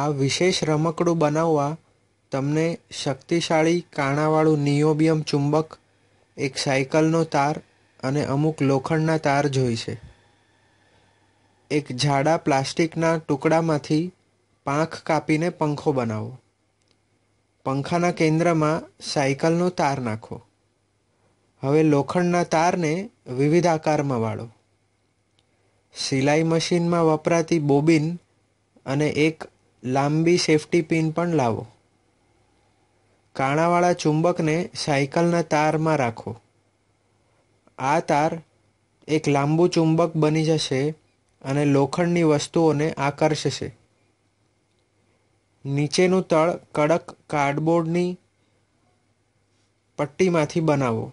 આ વિશેષ રમકડું બનાવવા તમને શક્તિશાળી કાણાવાળું નિયોબિયમ ચુંબક એક સાયકલનો તાર અને અમુક લોખંડના તાર જોઈશે એક જાડા પ્લાસ્ટિકના ટુકડામાંથી પાંખ કાપીને પંખો બનાવો પંખાના કેન્દ્રમાં સાયકલનો તાર નાખો હવે લોખંડના તારને વિવિધ આકારમાં વાળો સિલાઈ મશીનમાં વપરાતી બોબિન અને એક લાંબી સેફટી પિન પણ લાવો કાણાવાળા ચુંબકને સાયકલના તારમાં રાખો આ તાર એક લાંબુ ચુંબક બની જશે અને લોખંડની વસ્તુઓને આકર્ષશે નીચેનું તળ કડક કાર્ડબોર્ડની પટ્ટીમાંથી બનાવો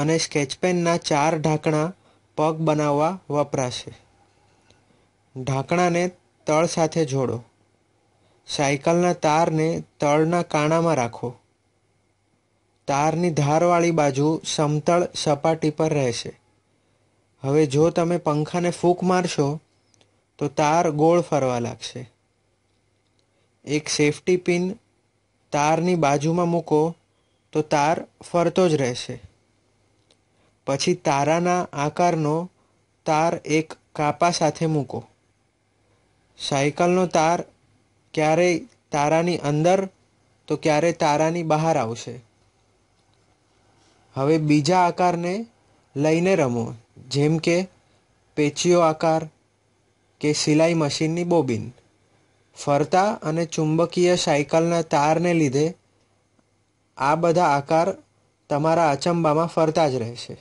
અને સ્કેચપેનના ચાર ઢાંકણા પગ બનાવવા વપરાશે ઢાંકણાને તળ સાથે જોડો સાયકલના તારને તળના કાણામાં રાખો તારની ધારવાળી બાજુ સમતળ સપાટી પર રહેશે હવે જો તમે પંખાને ફૂંક મારશો તો તાર ગોળ ફરવા લાગશે એક સેફટી પિન તારની બાજુમાં મૂકો તો તાર ફરતો જ રહેશે પછી તારાના આકારનો તાર એક કાપા સાથે મૂકો સાયકલનો તાર ક્યારેય તારાની અંદર તો ક્યારેય તારાની બહાર આવશે હવે બીજા આકારને લઈને રમો જેમ કે પેચીઓ આકાર કે સિલાઈ મશીનની બોબિન ફરતા અને ચુંબકીય સાયકલના તારને લીધે આ બધા આકાર તમારા અચંબામાં ફરતા જ રહેશે